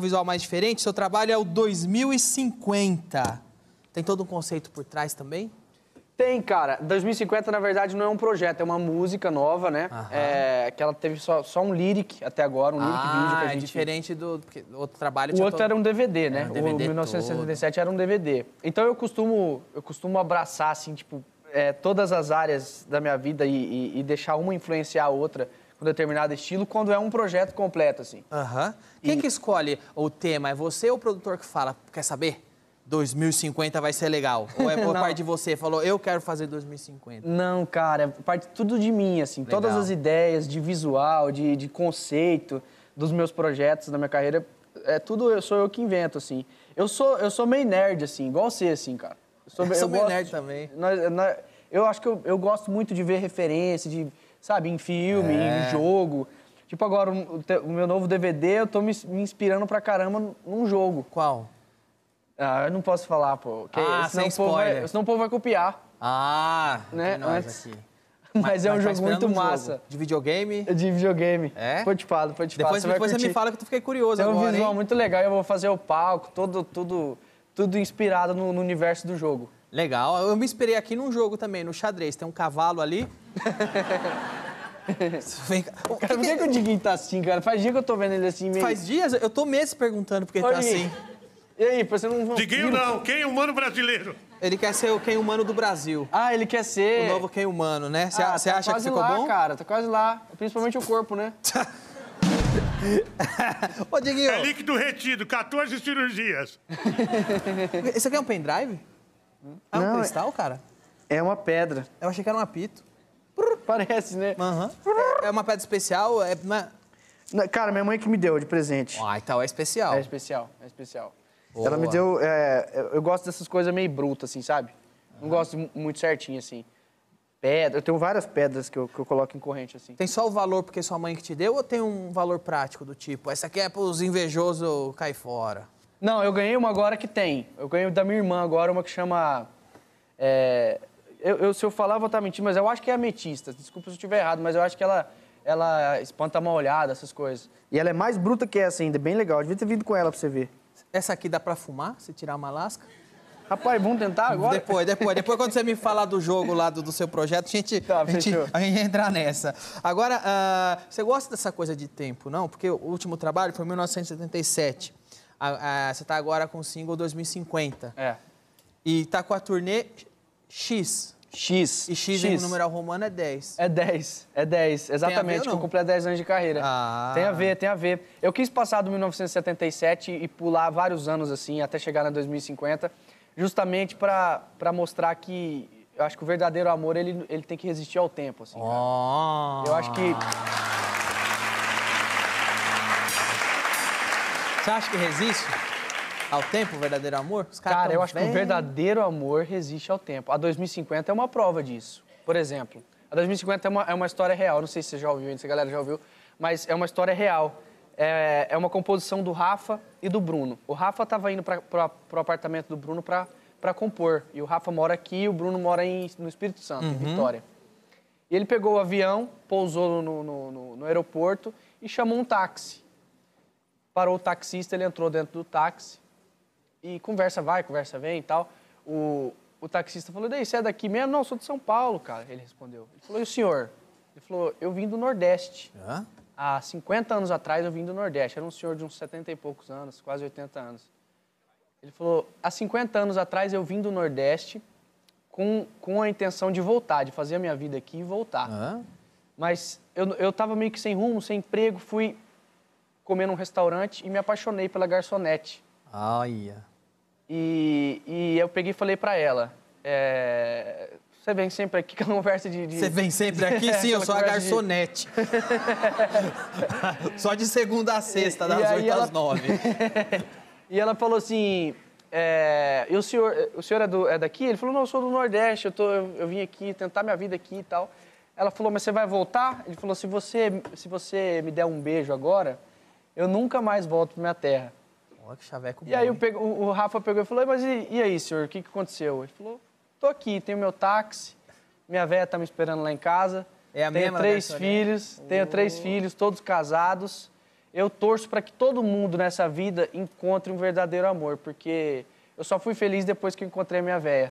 um visual mais diferente. Seu trabalho é o 2050. Tem todo um conceito por trás também? Tem, cara. 2050, na verdade, não é um projeto, é uma música nova, né? É, que ela teve só, só um lyric até agora, um lyric ah, vídeo que a é gente... é diferente do porque outro trabalho. O outro todo... era um DVD, é, né? É, um DVD o 1977 todo. era um DVD. Então eu costumo, eu costumo abraçar, assim, tipo, é, todas as áreas da minha vida e, e, e deixar uma influenciar a outra um determinado estilo quando é um projeto completo, assim. Aham. Uhum. Quem e... que escolhe o tema? É você ou o produtor que fala, quer saber? 2050 vai ser legal. Ou é por parte de você, falou, eu quero fazer 2050. Não, cara, é parte tudo de mim, assim. Legal. Todas as ideias de visual, de, de conceito, dos meus projetos, da minha carreira, é tudo eu, sou eu que invento, assim. Eu sou, eu sou meio nerd, assim, igual você, assim, cara. Eu sou, eu sou eu meio gosto, nerd também. Nós, nós, eu acho que eu, eu gosto muito de ver referência, de sabe? Em filme, é. em jogo. Tipo agora, o, meu novo DVD, eu tô me, inspirando pra caramba num jogo. Qual? Ah, eu não posso falar, pô. Que, ah, senão sem spoiler. Vai, senão o povo vai copiar. Ah, né? Antes... Aqui. Mas, mas, é um tá jogo muito um massa. Jogo. De videogame? De videogame. É? Foi te falo, foi te falo. Depois, você, depois você me fala que eu fiquei curioso agora, É um visual hein? muito legal eu vou fazer o palco, todo, tudo, tudo inspirado no, no universo do jogo. Legal. Eu me inspirei aqui num jogo também, no xadrez. Tem um cavalo ali. Vem cá. Cara, por que, que, que o Diguinho tá assim, cara? Faz dia que eu tô vendo ele assim mesmo. Faz dias? Eu tô meses perguntando por que ele tá assim. E aí, você não... Diguinho não, quem humano brasileiro? Ele quer ser o quem humano do Brasil. Ah, ele quer ser... O novo quem humano, né? Você ah, tá acha que ficou lá, bom? cara, tá quase lá. Principalmente o corpo, né? Ô, Diguinho... É líquido retido, 14 cirurgias. Isso aqui é um pendrive? é um Não, é- cristal, cara? É uma pedra. Eu achei que era um apito. Parece, né? É, é uma pedra especial? É, é... Cara, minha mãe que me deu de presente. Ah, então é especial. É especial, é especial. Ela me deu. é, eu- gosto dessas coisas meio brutas, assim, sabe? Não gosto muito certinho, assim. Pedra. Eu tenho várias pedras que eu, que eu coloco em corrente, assim. Tem só o valor porque sua mãe que te deu ou tem um valor prático do tipo, essa aqui é pros invejosos, cai fora? Não, eu ganhei uma agora que tem. Eu ganhei da minha irmã agora, uma que chama. É, eu, eu, se eu falar, vou estar mentindo, mas eu acho que é ametista. Desculpa se eu estiver errado, mas eu acho que ela, ela espanta mal olhada, essas coisas. E ela é mais bruta que essa ainda, bem legal. Eu devia ter vindo com ela pra você ver. Essa aqui dá pra fumar, se tirar uma lasca? Rapaz, vamos tentar agora? Depois, depois. Depois, quando você me falar do jogo lá, do, do seu projeto, a gente, tá, a, gente, a gente entrar nessa. Agora, uh, você gosta dessa coisa de tempo, não? Porque o último trabalho foi em 1977. A, a, você tá agora com o single 2050. É. E tá com a turnê X. X. E X, X. em numeral romano é 10. É 10, é 10, exatamente, que eu completo 10 anos de carreira. Ah. Tem a ver, tem a ver. Eu quis passar do 1977 e pular vários anos assim, até chegar na 2050, justamente para mostrar que eu acho que o verdadeiro amor ele, ele tem que resistir ao tempo, assim. Oh. Eu acho que Você acha que resiste ao tempo o verdadeiro amor? cara, cara eu acho que o verdadeiro amor resiste ao tempo. A 2050 é uma prova disso. Por exemplo, a 2050 é uma, é uma história real. Não sei se você já ouviu, se a galera já ouviu, mas é uma história real. É, é uma composição do Rafa e do Bruno. O Rafa estava indo para o apartamento do Bruno para compor. E o Rafa mora aqui e o Bruno mora em, no Espírito Santo, uhum. em Vitória. E ele pegou o avião, pousou no, no, no, no aeroporto e chamou um táxi. Parou o taxista, ele entrou dentro do táxi e conversa vai, conversa vem e tal. O, o taxista falou, daí, você é daqui mesmo? Não, sou de São Paulo, cara, ele respondeu. Ele falou, e o senhor? Ele falou, eu vim do Nordeste. Hã? Há 50 anos atrás eu vim do Nordeste, era um senhor de uns 70 e poucos anos, quase 80 anos. Ele falou, há 50 anos atrás eu vim do Nordeste com, com a intenção de voltar, de fazer a minha vida aqui e voltar. Hã? Mas eu, eu tava meio que sem rumo, sem emprego, fui comer num restaurante e me apaixonei pela garçonete. Ah, E, e eu peguei e falei para ela, é, você vem sempre aqui que conversa de, de. Você vem sempre aqui? Sim, eu sou a garçonete. De... Só de segunda a sexta, das oito ela... às nove e ela falou assim: é... e o senhor, o senhor é, do, é daqui? Ele falou: não, eu sou do Nordeste, eu, tô, eu, eu vim aqui tentar minha vida aqui e tal. Ela falou: mas você vai voltar? Ele falou: se você, se você me der um beijo agora, eu nunca mais volto para minha terra. Olha que chaveco bom, E aí eu pego, o Rafa pegou e falou, mas e, e aí, senhor, o que, que aconteceu? Ele falou, tô aqui, tenho meu táxi, minha véia tá me esperando lá em casa. É a tenho mesma, três né? filhos, uh... tenho três filhos, todos casados. Eu torço para que todo mundo nessa vida encontre um verdadeiro amor, porque eu só fui feliz depois que eu encontrei minha véia.